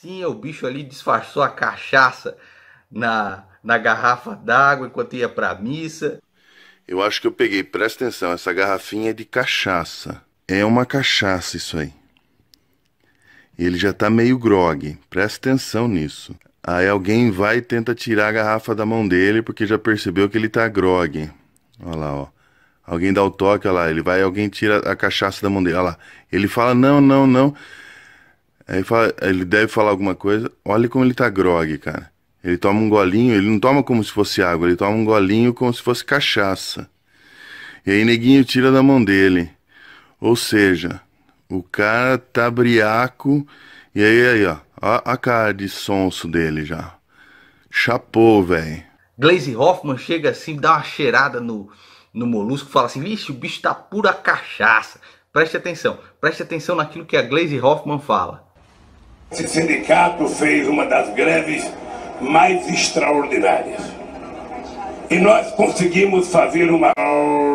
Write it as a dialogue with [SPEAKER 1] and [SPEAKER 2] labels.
[SPEAKER 1] Sim, o bicho ali disfarçou a cachaça na, na garrafa d'água enquanto ia para a missa.
[SPEAKER 2] Eu acho que eu peguei, presta atenção, essa garrafinha é de cachaça. É uma cachaça isso aí. Ele já tá meio grogue, presta atenção nisso. Aí alguém vai e tenta tirar a garrafa da mão dele porque já percebeu que ele tá grogue. Olha lá, ó. Alguém dá o toque, olha lá, ele vai, alguém tira a cachaça da mão dele, olha lá. Ele fala: "Não, não, não". Aí fala, ele deve falar alguma coisa. Olha como ele tá grog, cara. Ele toma um golinho, ele não toma como se fosse água, ele toma um golinho como se fosse cachaça. E aí neguinho tira da mão dele. Ou seja, o cara tá briaco. E aí, aí, ó. A, a cara de sonso dele já. Chapou, velho.
[SPEAKER 1] Glaze Hoffman chega assim, dá uma cheirada no, no molusco, fala assim: vixe, o bicho tá pura cachaça. Preste atenção, preste atenção naquilo que a Glaze Hoffman fala.
[SPEAKER 3] Esse sindicato fez uma das greves mais extraordinárias. E nós conseguimos fazer uma